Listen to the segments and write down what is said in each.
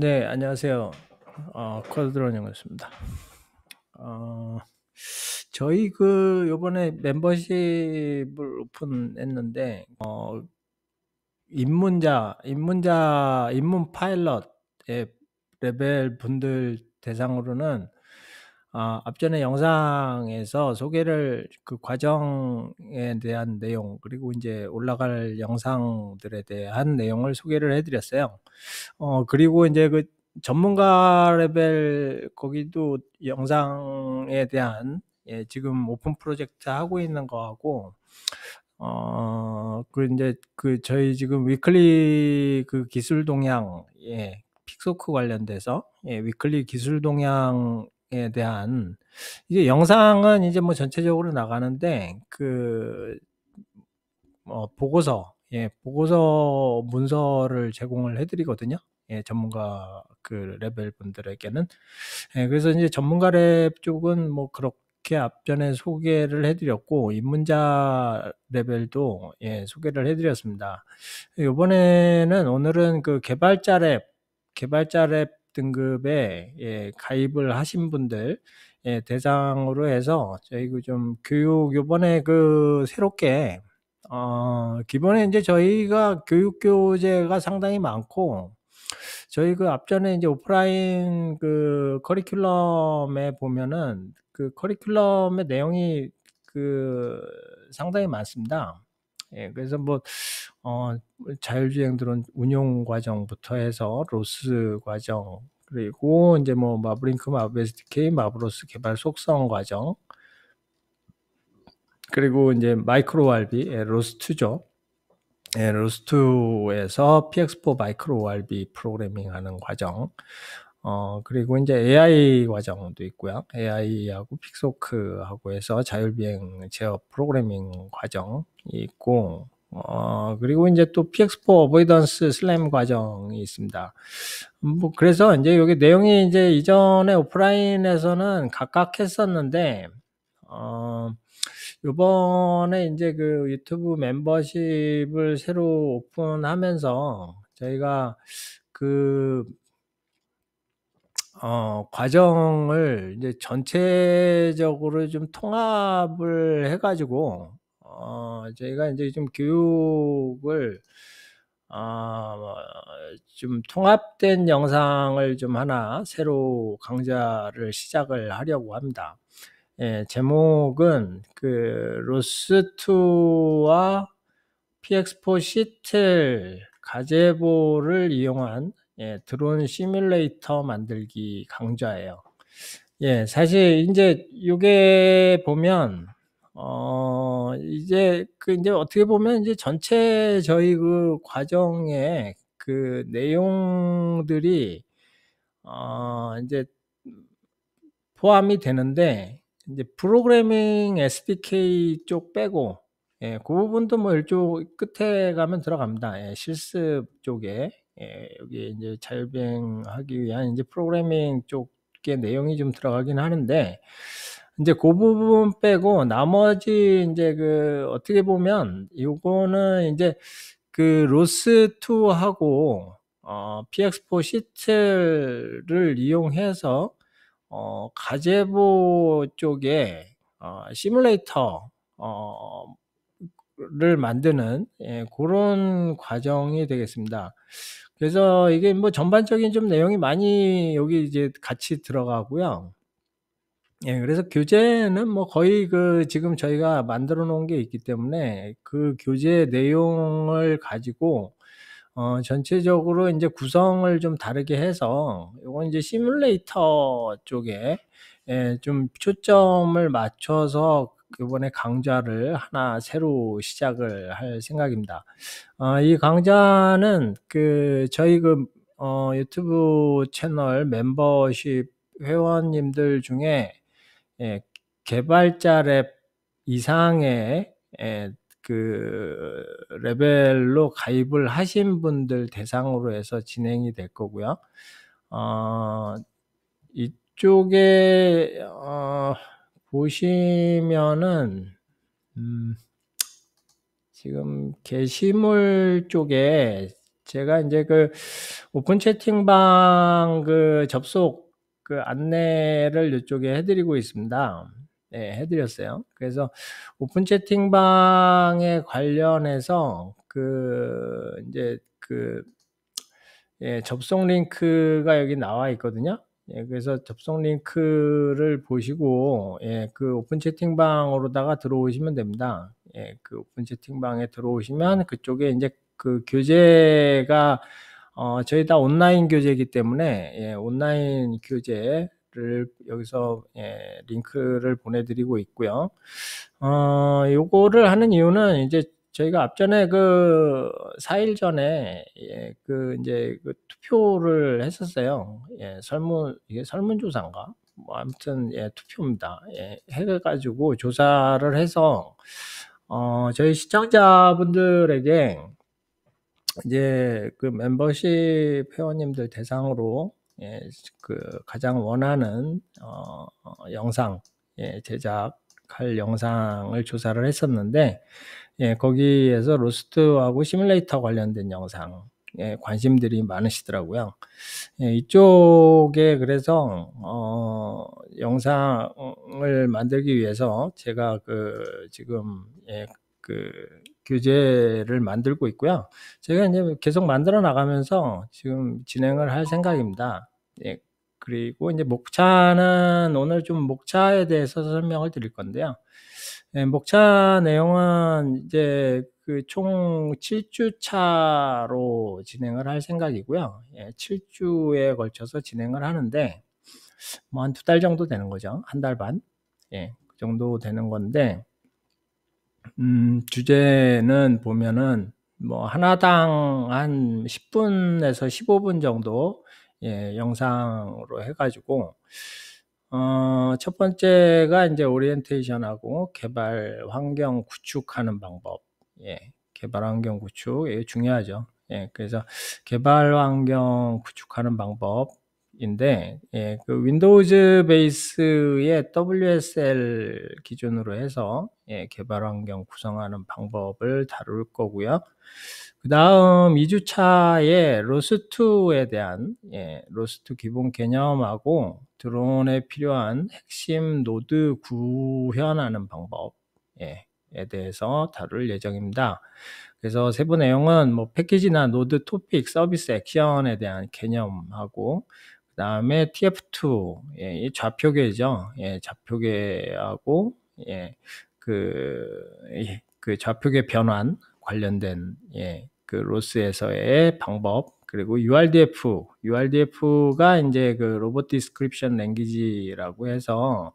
네, 안녕하세요. 어, 코드론 영어였습니다. 어, 저희 그 요번에 멤버십을 오픈했는데 어, 입문자, 입문자, 입문 파일럿 레벨 분들 대상으로는 어, 앞전에 영상에서 소개를 그 과정에 대한 내용 그리고 이제 올라갈 영상들에 대한 내용을 소개를 해드렸어요. 어, 그리고 이제 그 전문가 레벨 거기도 영상에 대한 예, 지금 오픈 프로젝트 하고 있는 거하고 어, 그 이제 그 저희 지금 위클리 그 기술 동향 예, 픽소크 관련돼서 예, 위클리 기술 동향 에 대한 이제 영상은 이제 뭐 전체적으로 나가는데 그 어, 보고서 예 보고서 문서를 제공을 해드리거든요. 예 전문가 그 레벨 분들에게는 예, 그래서 이제 전문가 랩 쪽은 뭐 그렇게 앞전에 소개를 해드렸고 입문자 레벨도 예 소개를 해드렸습니다. 이번에는 오늘은 그 개발자 랩 개발자 랩 등급에 예, 가입을 하신 분들 예, 대상으로 해서 저희 그 좀 교육 요번에 그 새롭게 어, 기본에 이제 저희가 교육 교재가 상당히 많고 저희 그 앞전에 이제 오프라인 그 커리큘럼에 보면은 그 커리큘럼의 내용이 그 상당히 많습니다. 예, 그래서 뭐 어, 자율주행들은 운용 과정부터 해서 로스 과정 그리고 이제 뭐 마브링크 마브 SDK 마브로스 개발 속성 과정 그리고 이제 마이크로 RB 예, 로스2죠. 예, 로스2에서 PX4 마이크로 RB 프로그래밍 하는 과정 어, 그리고 이제 AI 과정도 있고요. AI하고 픽소크하고 해서 자율비행 제어 프로그래밍 과정이 있고, 어, 그리고 이제 또 PX4 어보이던스 슬램 과정이 있습니다. 음, 뭐, 그래서 이제 여기 내용이 이제 이전에 오프라인에서는 각각 했었는데, 어, 요번에 이제 그 유튜브 멤버십을 새로 오픈하면서 저희가 그 어, 과정을 이제 전체적으로 좀 통합을 해가지고, 어, 저희가 이제 좀 교육을, 어, 좀 통합된 영상을 좀 하나 새로 강좌를 시작을 하려고 합니다. 예, 제목은 그 로스트와 PX4 시틀 가제보를 이용한 예, 드론 시뮬레이터 만들기 강좌예요. 예, 사실 이제 요게 보면 어 이제 그 이제 어떻게 보면 이제 전체 저희 그 과정의 그 내용들이 어 이제 포함이 되는데 이제 프로그래밍 SDK 쪽 빼고 예, 그 부분도 뭐 일종 끝에 가면 들어갑니다. 예, 실습 쪽에 예, 여기 이제 자율비행하기 위한 이제 프로그래밍 쪽에 내용이 좀 들어가긴 하는데 이제 그 부분 빼고 나머지 이제 그 어떻게 보면 요거는 이제 그 로스2하고 어, p x 4 시트를 이용해서 어, 가제보 쪽에 어, 시뮬레이터 어, 를 만드는 예, 그런 과정이 되겠습니다. 그래서 이게 뭐 전반적인 좀 내용이 많이 여기 이제 같이 들어가고요. 예, 그래서 교재는 뭐 거의 그 지금 저희가 만들어 놓은 게 있기 때문에 그 교재 내용을 가지고 어, 전체적으로 이제 구성을 좀 다르게 해서 이건 이제 시뮬레이터 쪽에 예, 좀 초점을 맞춰서 이번에 강좌를 하나 새로 시작을 할 생각입니다. 어, 이 강좌는 그 저희 그 어, 유튜브 채널 멤버십 회원님들 중에 예, 개발자 랩 이상의 예, 그 레벨로 가입을 하신 분들 대상으로 해서 진행이 될 거고요. 어, 이쪽에 어, 보시면은 음, 지금 게시물 쪽에 제가 이제 그 오픈 채팅방 그 접속 그 안내를 이쪽에 해드리고 있습니다. 네, 해드렸어요. 그래서 오픈 채팅방에 관련해서 그 이제 그 예, 접속 링크가 여기 나와 있거든요. 예, 그래서 접속 링크를 보시고 예, 그 오픈 채팅방으로다가 들어오시면 됩니다. 예, 그 오픈 채팅방에 들어오시면 그쪽에 이제 그 교재가 어, 저희 다 온라인 교재이기 때문에 예, 온라인 교재 를 여기서 예, 링크를 보내드리고 있고요. 어, 요거를 하는 이유는 이제 저희가 앞전에 그 4일 전에 예, 그 이제 그 투표를 했었어요. 예, 설문 이게 설문 조사인가? 뭐 아무튼 예, 투표입니다. 예, 해 가지고 조사를 해서 어, 저희 시청자분들에게 이제 그 멤버십 회원님들 대상으로 예, 그 가장 원하는 어, 영상 예, 제작 할 영상을 조사를 했었는데 예, 거기에서 로스트하고 시뮬레이터 관련된 영상 예, 관심들이 많으시더라고요. 예, 이쪽에 그래서 어, 영상을 만들기 위해서 제가 그 지금 예, 그 교재를 만들고 있고요. 제가 이제 계속 만들어 나가면서 지금 진행을 할 생각입니다. 예, 그리고 이제 목차는 오늘 좀 목차에 대해서 설명을 드릴 건데요. 예, 목차 내용은 이제 그 총 7주 차로 진행을 할 생각이고요. 예, 7주에 걸쳐서 진행을 하는데 뭐 한 두 달 정도 되는 거죠. 한 달 반. 예, 그 정도 되는 건데 음, 주제는 보면은 뭐 하나당 한 10분에서 15분 정도 예, 영상으로 해 가지고 어, 첫 번째가 이제 오리엔테이션하고 개발 환경 구축하는 방법. 예, 개발 환경 구축. 이게 중요하죠. 예, 그래서 개발 환경 구축하는 방법인데, 예, 그 윈도우즈 베이스의 WSL 기준으로 해서 예, 개발 환경 구성하는 방법을 다룰 거고요. 그 다음 2주차에 로스트에 대한 예, 로스트 기본 개념하고 드론에 필요한 핵심 노드 구현하는 방법, 에 대해서 다룰 예정입니다. 그래서 세부 내용은 뭐 패키지나 노드 토픽 서비스 액션에 대한 개념하고 그 다음에 TF2 예, 좌표계죠. 예, 좌표계하고 예, 그, 예, 그 좌표계 변환 관련된 예, 그 로스에서의 방법 그리고 URDF, URDF가 이제 그 로봇 디스크립션 랭귀지라고 해서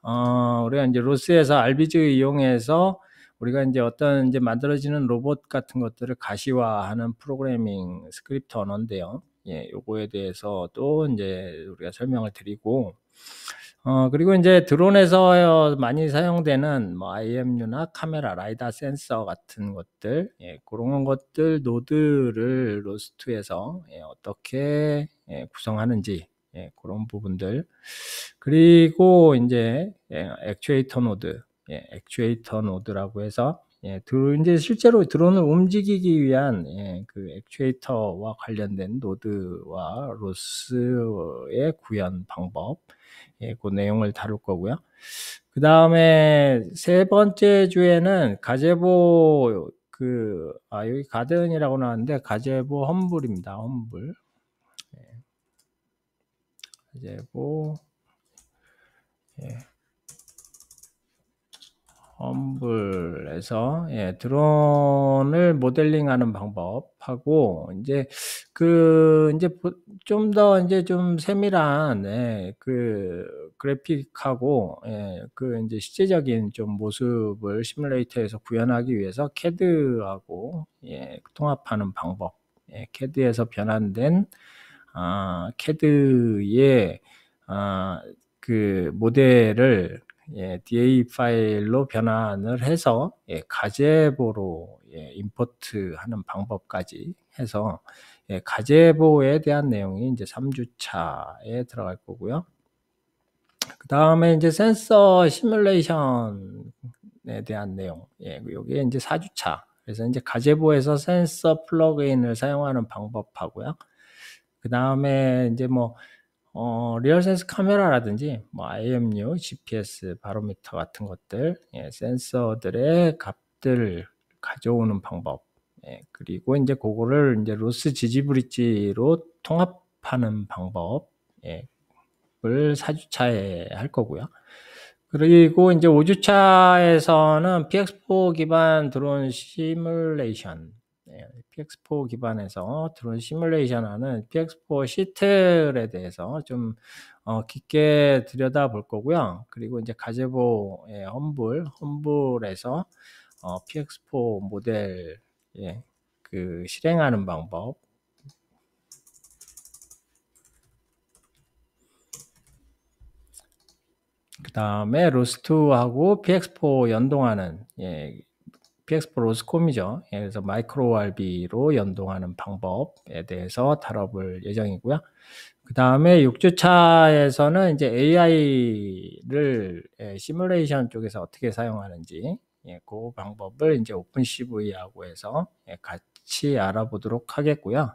어, 우리가 이제 로스에서 알비즈 이용해서 우리가 이제 어떤 이제 만들어지는 로봇 같은 것들을 가시화하는 프로그래밍 스크립트 언어인데요. 예, 요거에 대해서 또 이제 우리가 설명을 드리고 어, 그리고 이제 드론에서 어, 많이 사용되는 뭐 IMU나 카메라, 라이다 센서 같은 것들, 예, 그런 것들 노드를 로스트에서 예, 어떻게 예, 구성하는지, 예, 그런 부분들. 그리고 이제 예, 액추에이터 노드, 예, 액추에이터 노드라고 해서 예, 드론, 이제 실제로 드론을 움직이기 위한 예, 그 액추에이터와 관련된 노드와 로스의 구현 방법, 예, 그 내용을 다룰 거고요. 그 다음에 세 번째 주에는 가제보 그, 아, 여기 가든이라고 나왔는데, 가제보 험불입니다. 험불. 예. 가제보, 예. 험블에서 예, 드론을 모델링하는 방법하고 이제 그 이제 좀 더 이제 좀 세밀한 예, 그 그래픽하고 예, 그 이제 실제적인 좀 모습을 시뮬레이터에서 구현하기 위해서 캐드하고 예, 통합하는 방법 예, 캐드에서 변환된 아, 캐드의 아, 그 모델을 예, DA 파일로 변환을 해서 예, 가제보로 예, 임포트하는 방법까지 해서 예, 가제보에 대한 내용이 이제 3주차에 들어갈 거고요. 그 다음에 이제 센서 시뮬레이션에 대한 내용, 예, 요게 이제 4주차. 그래서 이제 가제보에서 센서 플러그인을 사용하는 방법하고요. 그 다음에 이제 뭐 어, 리얼센스 카메라라든지 뭐 IMU, GPS, 바로미터 같은 것들, 예, 센서들의 값들을 가져오는 방법, 예, 그리고 이제 그거를 이제 로스 지지 브릿지로 통합하는 방법을 예, 4주차에할 거고요. 그리고 이제 5주차에서는 PX4 기반 드론 시뮬레이션 PX4 기반에서 드론 시뮬레이션하는 PX4 시틀에 대해서 좀 어, 깊게 들여다볼 거고요. 그리고 이제 가제보의 험블험블에서 어, PX4 모델 예, 그 실행하는 방법 그 다음에 로스트하고 PX4 연동하는 예, PX프로스콤이죠. 예, 그래서 마이크로 RB로 연동하는 방법에 대해서 다뤄볼 예정이고요. 그 다음에 6주차에서는 이제 AI를 예, 시뮬레이션 쪽에서 어떻게 사용하는지 예, 그 방법을 이제 오픈CV하고 해서 예, 같이 알아보도록 하겠고요.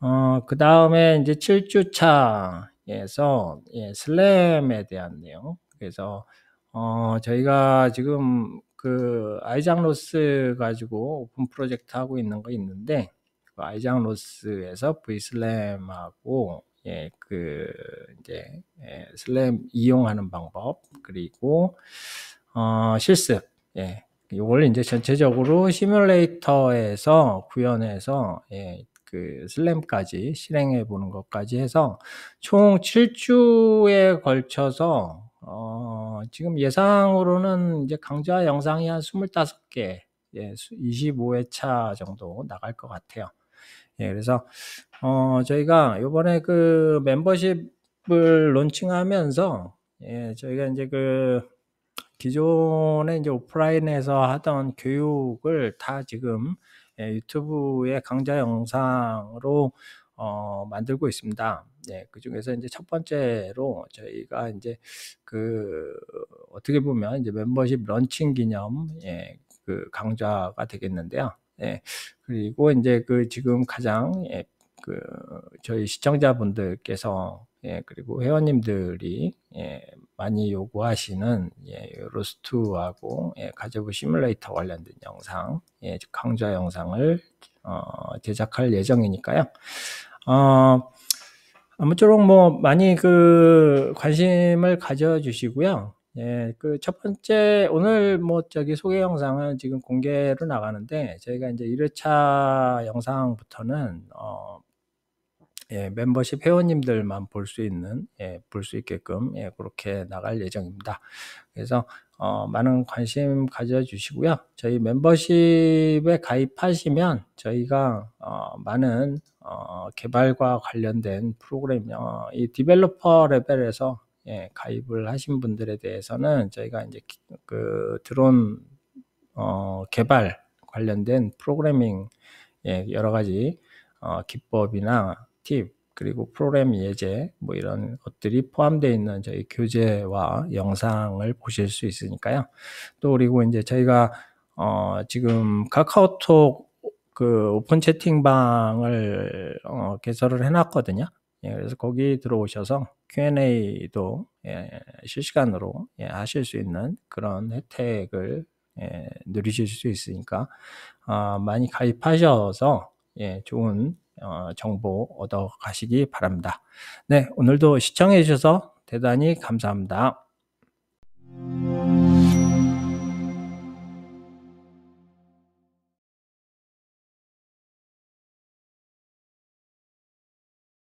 어, 그 다음에 이제 7주차에서 예, 슬램에 대한 내용. 그래서 어, 저희가 지금 그 아이작 로스 가지고 오픈 프로젝트 하고 있는 거 있는데 그 아이작 로스에서 브이슬램하고 예, 그 이제 예, 슬램 이용하는 방법 그리고 어, 실습 예, 이걸 이제 전체적으로 시뮬레이터에서 구현해서 예, 그 슬램까지 실행해 보는 것까지 해서 총 7주에 걸쳐서 어, 지금 예상으로는 이제 강좌 영상이 한 25개, 예, 25회차 정도 나갈 것 같아요. 예, 그래서, 어, 저희가 요번에 그 멤버십을 론칭하면서, 예, 저희가 이제 그 기존에 이제 오프라인에서 하던 교육을 다 지금 예, 유튜브의 강좌 영상으로 어, 만들고 있습니다. 네, 그 중에서 이제 첫 번째로 저희가 이제 그 어떻게 보면 이제 멤버십 런칭 기념 예, 그 강좌가 되겠는데요. 예, 그리고 이제 그 지금 가장 예, 그 저희 시청자분들께서 예, 그리고 회원님들이 예, 많이 요구하시는 예, 로스트하고 예, 가제부 시뮬레이터 관련된 영상, 예, 강좌 영상을 어, 제작할 예정이니까요. 어, 아무쪼록 뭐 많이 그 관심을 가져주시고요. 예, 그 첫 번째 오늘 뭐 저기 소개 영상은 지금 공개로 나가는데 저희가 이제 1회차 영상부터는 어 예, 멤버십 회원님들만 볼 수 있는 예, 볼 수 있게끔 예, 그렇게 나갈 예정입니다. 그래서 어, 많은 관심 가져주시고요. 저희 멤버십에 가입하시면 저희가 어, 많은 어, 개발과 관련된 프로그램, 어, 이 디벨로퍼 레벨에서 예, 가입을 하신 분들에 대해서는 저희가 이제 그 드론 어, 개발 관련된 프로그래밍 예, 여러 가지 어, 기법이나 팁 그리고 프로그램 예제 뭐 이런 것들이 포함되어 있는 저희 교재와 영상을 보실 수 있으니까요. 또 그리고 이제 저희가 어 지금 카카오톡 그 오픈 채팅방을 어 개설을 해놨거든요. 예, 그래서 거기 들어오셔서 Q&A도 예, 실시간으로 예, 하실 수 있는 그런 혜택을 예, 누리실 수 있으니까 어 많이 가입하셔서 예, 좋은 어, 정보 얻어 가시기 바랍니다. 네, 오늘도 시청해 주셔서 대단히 감사합니다.